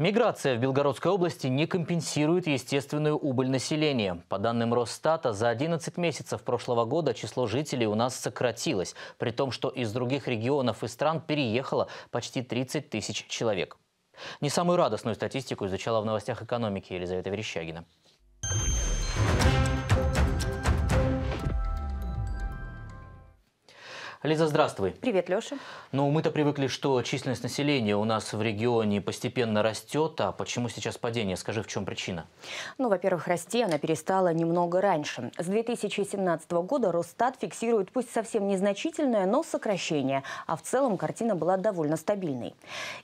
Миграция в Белгородской области не компенсирует естественную убыль населения. По данным Росстата, за 11 месяцев прошлого года число жителей у нас сократилось, при том, что из других регионов и стран переехало почти 30 тысяч человек. Не самую радостную статистику изучала в новостях экономики Елизавета Верещагина. Лиза, здравствуй. Привет, Леша. Ну, мы-то привыкли, что численность населения у нас в регионе постепенно растет, а почему сейчас падение? Скажи, в чем причина? Ну, во-первых, расти она перестала немного раньше. С 2017 года Росстат фиксирует пусть совсем незначительное, но сокращение, а в целом картина была довольно стабильной.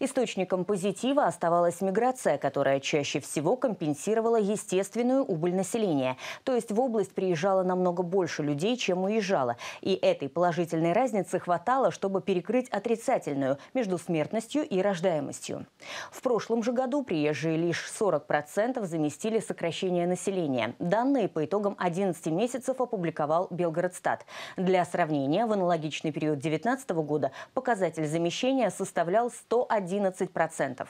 Источником позитива оставалась миграция, которая чаще всего компенсировала естественную убыль населения. То есть в область приезжало намного больше людей, чем уезжало. И этой положительной разницы разницы хватало, чтобы перекрыть отрицательную между смертностью и рождаемостью. В прошлом же году приезжие лишь 40% заместили сокращение населения. Данные по итогам 11 месяцев опубликовал Белгородстат. Для сравнения, в аналогичный период 2019 года показатель замещения составлял 111%.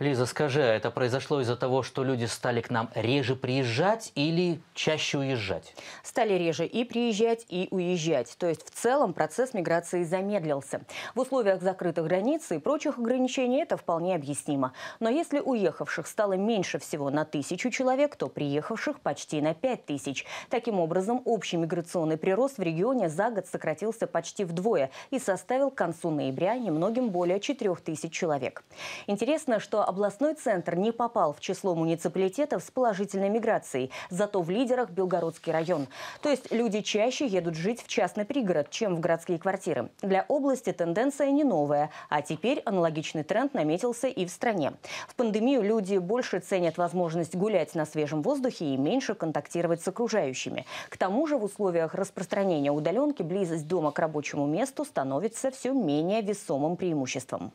Лиза, скажи, а это произошло из-за того, что люди стали к нам реже приезжать или чаще уезжать? Стали реже и приезжать, и уезжать. То есть в целом процесс миграции замедлился. В условиях закрытых границ и прочих ограничений это вполне объяснимо. Но если уехавших стало меньше всего на тысячу человек, то приехавших почти на пять тысяч. Таким образом, общий миграционный прирост в регионе за год сократился почти вдвое и составил к концу ноября немногим более четырех тысяч человек. Интересно, что областной центр не попал в число муниципалитетов с положительной миграцией, зато в лидерах Белгородский район. То есть люди чаще едут жить в частный пригород, чем в городские квартиры. Для области тенденция не новая, а теперь аналогичный тренд наметился и в стране. В пандемию люди больше ценят возможность гулять на свежем воздухе и меньше контактировать с окружающими. К тому же в условиях распространения удаленки близость дома к рабочему месту становится все менее весомым преимуществом.